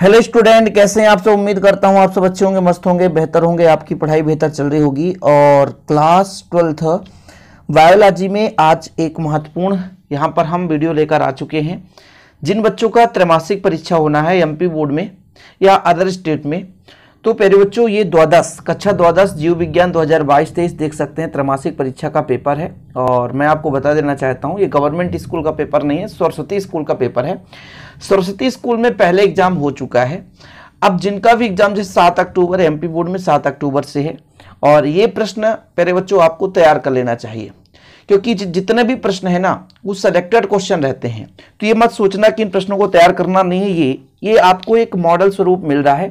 hello student कैसे हैं आप सब उम्मीद करता हूं आप सब अच्छे होंगे मस्त होंगे बेहतर होंगे आपकी पढ़ाई बेहतर चल रही होगी और क्लास ट्वेल्थ बायोलॉजी में आज एक महत्वपूर्ण यहां पर हम वीडियो लेकर आ चुके हैं जिन बच्चों का त्रैमासिक परीक्षा होना है एमपी बोर्ड में या अदर स्टेट में तो प्यारे बच्चों ये द्वादश कक्षा द्वादश जीव विज्ञान 2022-23 देख सकते हैं त्रमासिक परीक्षा का पेपर है और मैं आपको बता देना चाहता हूँ ये गवर्नमेंट स्कूल का पेपर नहीं है सरस्वती स्कूल का पेपर है सरस्वती स्कूल में पहले एग्जाम हो चुका है अब जिनका भी एग्जाम जैसे सात अक्टूबर एमपी बोर्ड में सात अक्टूबर से है और ये प्रश्न प्यारे बच्चों आपको तैयार कर लेना चाहिए क्योंकि जितने भी प्रश्न है ना वो सेलेक्टेड क्वेश्चन रहते हैं तो ये मत सोचना कि इन प्रश्नों को तैयार करना नहीं है ये ये आपको एक मॉडल स्वरूप मिल रहा है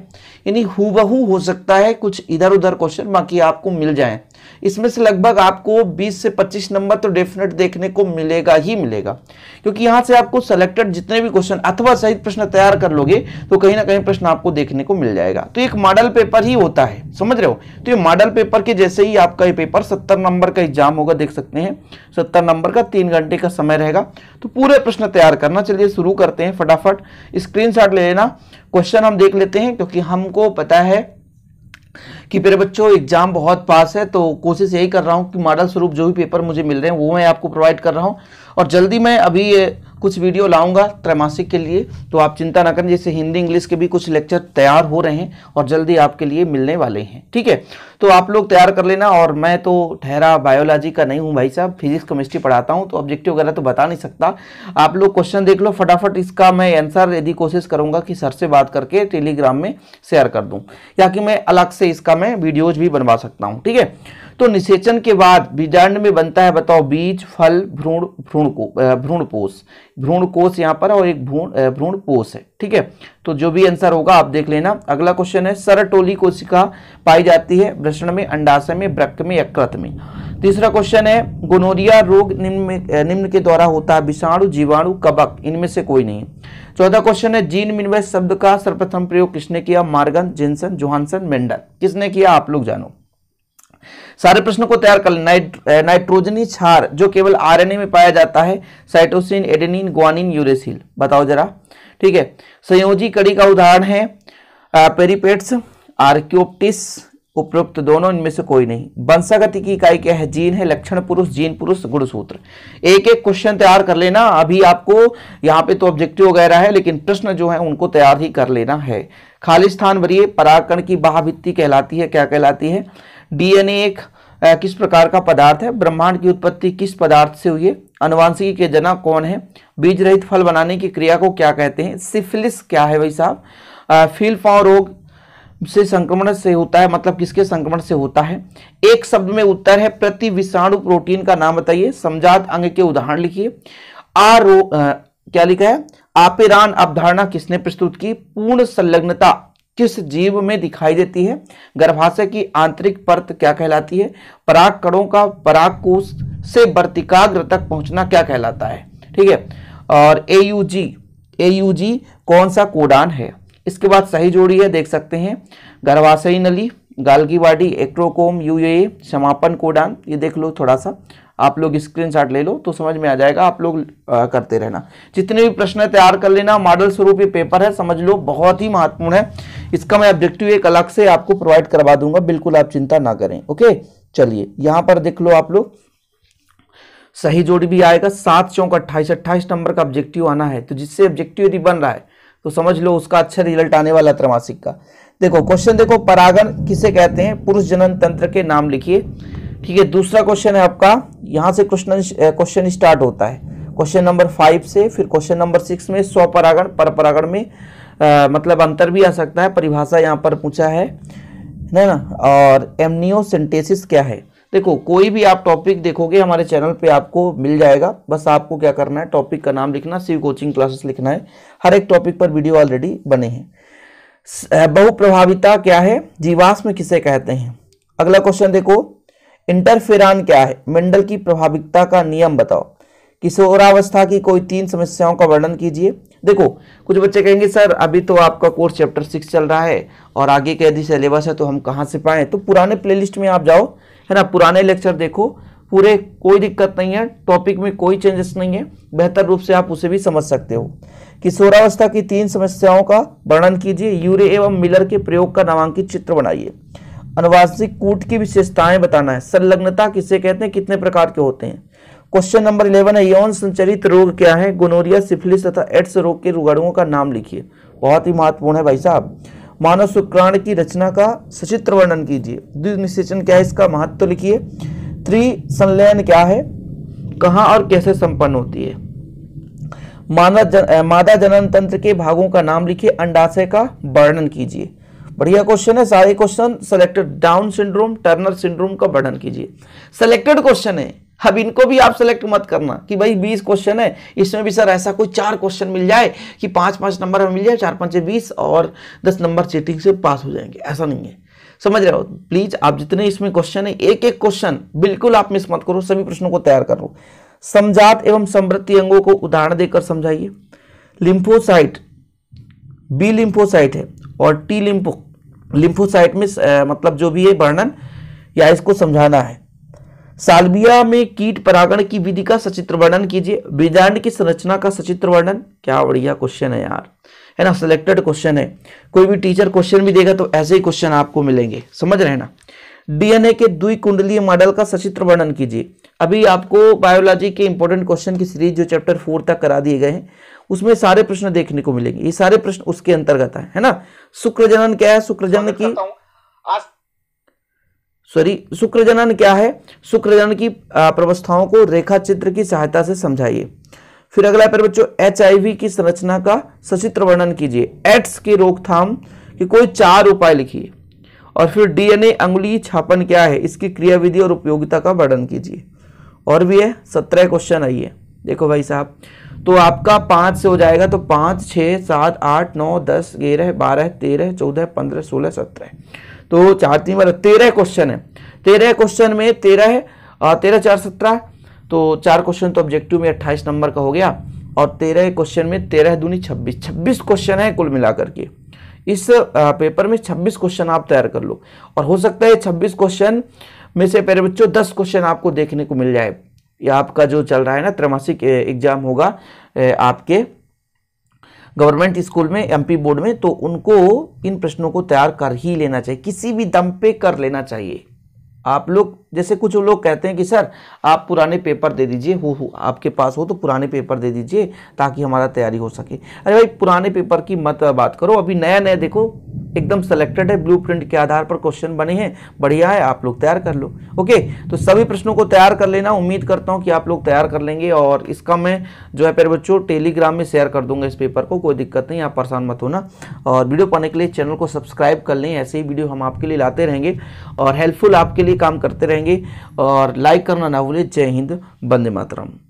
यानी हु हो सकता है कुछ इधर उधर क्वेश्चन बाकी आपको मिल जाए इसमें से लगभग आपको 20 से 25 नंबर तो डेफिनेट देखने को मिलेगा ही मिलेगा क्योंकि यहां से आपको सेलेक्टेड जितने भी क्वेश्चन अथवा सही प्रश्न तैयार कर लोगे तो कहीं ना कहीं प्रश्न आपको देखने को मिल जाएगा तो एक मॉडल पेपर ही होता है समझ रहे हो तो ये मॉडल पेपर के जैसे ही आपका ये पेपर सत्तर नंबर का एग्जाम होगा देख सकते हैं सत्तर नंबर का तीन घंटे का समय रहेगा तो पूरे प्रश्न तैयार करना चलिए शुरू करते हैं फटाफट स्क्रीन ले लेना क्वेश्चन हम देख लेते हैं क्योंकि हमको पता है कि मेरे बच्चों एग्जाम बहुत पास है तो कोशिश यही कर रहा हूँ कि मॉडल स्वरूप जो भी पेपर मुझे मिल रहे हैं वो मैं आपको प्रोवाइड कर रहा हूँ और जल्दी मैं अभी कुछ वीडियो लाऊंगा त्रैमासिक के लिए तो आप चिंता ना करें जैसे हिंदी इंग्लिश के भी कुछ लेक्चर तैयार हो रहे हैं और जल्दी आपके लिए मिलने वाले हैं ठीक है तो आप लोग तैयार कर लेना और मैं तो ठहरा बायोलॉजी का नहीं हूँ भाई साहब फिजिक्स केमिस्ट्री पढ़ाता हूँ तो ऑब्जेक्टिव वगैरह तो बता नहीं सकता आप लोग क्वेश्चन देख लो फटाफट इसका मैं आंसर यदि कोशिश करूँगा कि सर से बात करके टेलीग्राम में शेयर कर दूँ या कि मैं अलग से इसका मैं वीडियोज भी बनवा सकता हूँ ठीक है तो निषेचन के बाद बीजांड में बनता है बताओ बीज फल भ्रूण भ्रूण को भ्रूण कोष भ्रूण कोष यहाँ पर और एक भ्रूण भ्रूण कोष है ठीक है तो जो भी आंसर होगा आप देख लेना अगला क्वेश्चन है सरटोली कोशिका पाई जाती है वृषण में अंडाशय में ब्रक में यकृत में तीसरा क्वेश्चन है गोनोरिया रोग निम्न निम्न के द्वारा होता है विषाणु जीवाणु कबक इनमें से कोई नहीं चौथा क्वेश्चन है जीन मिनवय शब्द का सर्वप्रथम प्रयोग किसने किया मार्गन जिनसन जोहानसन मेंडल किसने किया आप लोग जानो सारे प्रश्नों को तैयार कर नाइट, नाइट्रोजनी क्षार जो केवल आरएनए में पाया जाता है साइटोसिन एडेनिन ग्वानिन यूरेसिल बताओ जरा ठीक है संयोजी कड़ी का उदाहरण है पेरीपेट्स आर्क्योप्टिस उपरोक्त दोनों इनमें से कोई नहीं वंशागति की इकाई क्या है जीन है लक्षण पुरुष जीन पुरुष गुणसूत्र एक एक क्वेश्चन तैयार कर लेना अभी आपको यहाँ पे तो ऑब्जेक्टिव वगैरह है लेकिन प्रश्न जो है उनको तैयार ही कर लेना है खाली स्थान भरिए पराकण की बाहभित्ति कहलाती है क्या कहलाती है डीएनए एक किस प्रकार का पदार्थ है ब्रह्मांड की उत्पत्ति किस पदार्थ से हुई है अनुवांशिकी के जनक कौन है बीज रहित फल बनाने की क्रिया को क्या कहते हैं सिफिलिस क्या है भाई साहब फीलफाव रोग से संक्रमण से होता है मतलब किसके संक्रमण से होता है एक शब्द में उत्तर है प्रति विषाणु प्रोटीन का नाम बताइए समझात अंग के उदाहरण लिखिए आरो क्या लिखा है आपेरान अवधारणा किसने प्रस्तुत की पूर्ण संलग्नता किस जीव में दिखाई देती है गर्भाशय की आंतरिक परत क्या कहलाती है पराग कणों का पराग कोष से वर्तिकाग्र तक पहुंचना क्या कहलाता है ठीक है और ए यू जी जी कौन सा कोडान है इसके बाद सही जोड़ी है देख सकते हैं गर्भाशयी नली गालगीवाडी एक्ट्रोकोम यू ए समापन कोडान ये देख लो थोड़ा सा आप लोग स्क्रीनशॉट ले लो तो समझ में आ जाएगा आप लोग आ, करते रहना जितने भी प्रश्न तैयार कर लेना मॉडल स्वरूप ये पेपर है समझ लो बहुत ही महत्वपूर्ण है इसका मैं ऑब्जेक्टिव एक अलग से आपको प्रोवाइड करवा दूंगा बिल्कुल आप चिंता ना करें ओके चलिए यहां पर देख लो आप लोग सही जोड़ी भी आएगा सात चौक अट्ठाईस अट्ठाईस नंबर का ऑब्जेक्टिव आना है तो जिससे ऑब्जेक्टिव यदि बन रहा है तो समझ लो उसका अच्छा रिजल्ट आने वाला त्रमासिक का देखो क्वेश्चन देखो परागन किसे कहते हैं पुरुष जनन तंत्र के नाम लिखिए ठीक है दूसरा क्वेश्चन है आपका यहाँ से क्वेश्चन क्वेश्चन स्टार्ट होता है क्वेश्चन नंबर फाइव से फिर क्वेश्चन नंबर सिक्स में स्व परागण पर परागण में आ, मतलब अंतर भी आ सकता है परिभाषा यहाँ पर पूछा है है ना और एमनियोसेंटेसिस क्या है देखो कोई भी आप टॉपिक देखोगे हमारे चैनल पे आपको मिल जाएगा बस आपको क्या करना है टॉपिक का नाम लिखना सिव कोचिंग क्लासेस लिखना है हर एक टॉपिक पर वीडियो ऑलरेडी बने हैं बहुप्रभाविता क्या है जीवाश्म किसे कहते हैं अगला क्वेश्चन देखो इंटरफेरान क्या है मेंडल की प्रभाविकता का नियम बताओ किशोरावस्था की कोई तीन समस्याओं का वर्णन कीजिए देखो कुछ बच्चे कहेंगे सर अभी तो आपका कोर्स चैप्टर सिक्स चल रहा है और आगे के यदि सिलेबस है तो हम कहाँ से पाएँ तो पुराने प्लेलिस्ट में आप जाओ है ना पुराने लेक्चर देखो पूरे कोई दिक्कत नहीं है टॉपिक में कोई चेंजेस नहीं है बेहतर रूप से आप उसे भी समझ सकते हो किशोरावस्था की तीन समस्याओं का वर्णन कीजिए यूरे एवं मिलर के प्रयोग का नामांकित चित्र बनाइए अनुवांशिक कूट की विशेषताएं बताना है संलग्नता किसे कहते हैं कितने प्रकार के होते हैं क्वेश्चन नंबर इलेवन है यौन संचरित रोग क्या है गोनोरिया सिफिलिस तथा एड्स रोग के रुगाड़ुओं का नाम लिखिए बहुत ही महत्वपूर्ण है भाई साहब मानव शुक्राण की रचना का सचित्र वर्णन कीजिए द्विनिषेचन क्या है इसका महत्व तो लिखिए त्रिसंलयन क्या है कहाँ और कैसे संपन्न होती है मानव जन, मादा जनन तंत्र के भागों का नाम लिखिए अंडाशय का वर्णन कीजिए बढ़िया क्वेश्चन है सारे question selected Down syndrome Turner syndrome का वर्णन कीजिए सेलेक्टेड क्वेश्चन है अब इनको भी आप सेलेक्ट मत करना कि भाई बीस क्वेश्चन है इसमें भी सर ऐसा कोई चार क्वेश्चन मिल जाए कि पांच पांच नंबर हमें मिल जाए चार पांच बीस और दस नंबर चीटिंग से पास हो जाएंगे ऐसा नहीं है समझ रहे हो प्लीज आप जितने इसमें क्वेश्चन है एक एक क्वेश्चन बिल्कुल आप मिस मत करो सभी प्रश्नों को तैयार करो समझात एवं समृद्धि अंगों को उदाहरण देकर समझाइए लिम्फोसाइट बी लिम्फोसाइट है और टी लिम्फो लिम्फोसाइट में मतलब जो भी है वर्णन या इसको समझाना है साल्बिया में कीट परागण की विधि का सचित्र वर्णन कीजिए बीजांड की संरचना का सचित्र वर्णन क्या बढ़िया क्वेश्चन है यार है ना सिलेक्टेड क्वेश्चन है कोई भी टीचर क्वेश्चन भी देगा तो ऐसे ही क्वेश्चन आपको मिलेंगे समझ रहे ना डीएनए के कुंडलीय मॉडल का सचित्र वर्णन कीजिए अभी आपको बायोलॉजी के इंपॉर्टेंट क्वेश्चन की सीरीज जो चैप्टर फोर तक करा दिए गए हैं उसमें सारे प्रश्न देखने को मिलेंगे ये सारे प्रश्न उसके अंतर्गत है, है ना शुक्र जनन क्या है शुक्र जनन की सॉरी शुक्र जनन क्या है शुक्र जनन की प्रवस्थाओं को रेखा चित्र की सहायता से समझाइए फिर अगला पर बच्चों एच की संरचना का सचित्र वर्णन कीजिए एड्स की रोकथाम के कोई चार उपाय लिखिए और फिर डीएनए अंगुली छापन क्या है इसकी क्रियाविधि और उपयोगिता का वर्णन कीजिए और भी है सत्रह क्वेश्चन आई है देखो भाई साहब तो आपका पाँच से हो जाएगा तो पाँच छः सात आठ नौ दस ग्यारह बारह तेरह चौदह पंद्रह सोलह सत्रह तो चार तीन बारह तेरह क्वेश्चन है तेरह क्वेश्चन में तेरह तेरह चार सत्रह तो चार क्वेश्चन तो ऑब्जेक्टिव में अट्ठाईस नंबर का हो गया और तेरह क्वेश्चन में तेरह दूनी छब्बीस छब्बीस क्वेश्चन है कुल मिलाकर के इस पेपर में छब्बीस क्वेश्चन आप तैयार कर लो और हो सकता है छब्बीस क्वेश्चन में से पहले बच्चों दस क्वेश्चन आपको देखने को मिल जाए ये आपका जो चल रहा है ना त्रैमासिक एग्जाम होगा आपके गवर्नमेंट स्कूल में एमपी बोर्ड में तो उनको इन प्रश्नों को तैयार कर ही लेना चाहिए किसी भी दम पे कर लेना चाहिए आप लोग जैसे कुछ लोग कहते हैं कि सर आप पुराने पेपर दे दीजिए हो हो आपके पास हो तो पुराने पेपर दे दीजिए ताकि हमारा तैयारी हो सके अरे भाई पुराने पेपर की मत बात करो अभी नया नया देखो एकदम सेलेक्टेड है ब्लूप्रिंट के आधार पर क्वेश्चन बने हैं बढ़िया है आप लोग तैयार कर लो ओके तो सभी प्रश्नों को तैयार कर लेना उम्मीद करता हूँ कि आप लोग तैयार कर लेंगे और इसका मैं जो है प्यारे बच्चों टेलीग्राम में शेयर कर दूंगा इस पेपर को कोई दिक्कत नहीं आप परेशान मत होना और वीडियो पाने के लिए चैनल को सब्सक्राइब कर लें ऐसे ही वीडियो हम आपके लिए लाते रहेंगे और हेल्पफुल आपके लिए काम करते रहेंगे और लाइक करना ना भूलें जय हिंद बंदे मातरम